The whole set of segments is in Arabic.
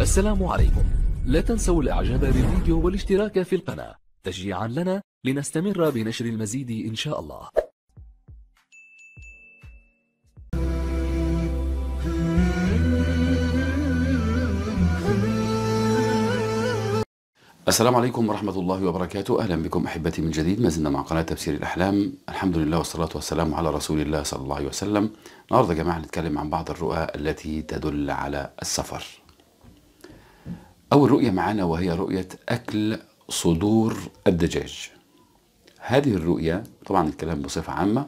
السلام عليكم لا تنسوا الاعجاب بالفيديو والاشتراك في القناة تشجيعا لنا لنستمر بنشر المزيد إن شاء الله السلام عليكم ورحمة الله وبركاته أهلا بكم أحبتي من جديد ما زلنا مع قناة تفسير الأحلام الحمد لله والصلاة والسلام على رسول الله صلى الله عليه وسلم النهاردة يا جماعة هنتكلم عن بعض الرؤى التي تدل على السفر أول رؤية معنا وهي رؤية أكل صدور الدجاج هذه الرؤية طبعا الكلام بصفة عامة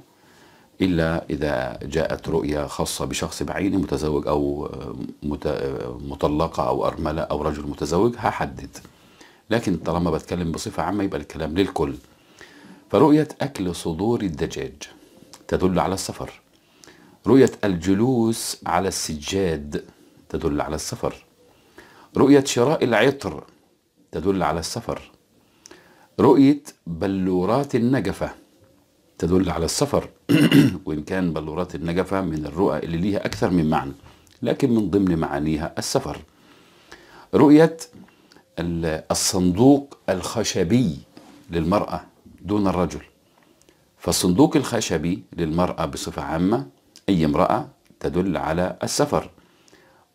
إلا إذا جاءت رؤية خاصة بشخص بعينه متزوج أو مطلقة أو أرملة أو رجل متزوج هحدد لكن طالما بتكلم بصفة عامة يبقى الكلام للكل فرؤية أكل صدور الدجاج تدل على السفر رؤية الجلوس على السجاد تدل على السفر رؤية شراء العطر تدل على السفر رؤية بلورات النجفة تدل على السفر وإن كان بلورات النجفة من الرؤى اللي ليها أكثر من معنى لكن من ضمن معانيها السفر رؤية الصندوق الخشبي للمرأة دون الرجل فالصندوق الخشبي للمرأة بصفة عامة أي امرأة تدل على السفر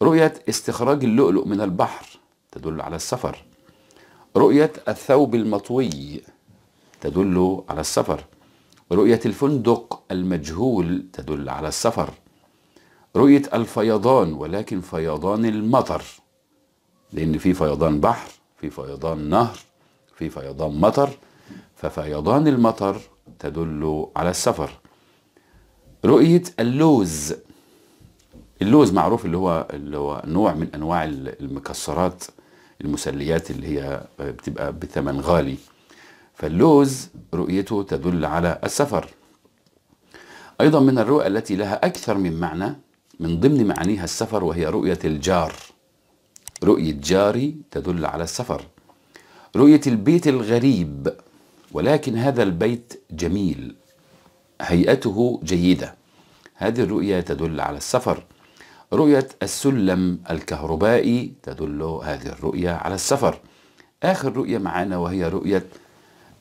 رؤية استخراج اللؤلؤ من البحر تدل على السفر رؤية الثوب المطوي تدل على السفر رؤية الفندق المجهول تدل على السفر رؤية الفيضان ولكن فيضان المطر لأن في فيضان بحر في فيضان نهر في فيضان مطر ففيضان المطر تدل على السفر رؤية اللوز اللوز معروف اللي هو اللي هو نوع من انواع المكسرات المسليات اللي هي بتبقى بثمن غالي فاللوز رؤيته تدل على السفر ايضا من الرؤى التي لها اكثر من معنى من ضمن معانيها السفر وهي رؤيه الجار رؤيه جاري تدل على السفر رؤيه البيت الغريب ولكن هذا البيت جميل هيئته جيده هذه الرؤيه تدل على السفر رؤية السلم الكهربائي تدل هذه الرؤية على السفر آخر رؤية معانا وهي رؤية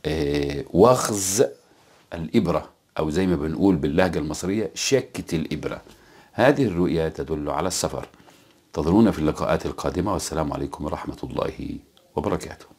آه، وخز الإبرة أو زي ما بنقول باللهجة المصرية شكة الإبرة هذه الرؤية تدل على السفر انتظرونا في اللقاءات القادمة والسلام عليكم ورحمة الله وبركاته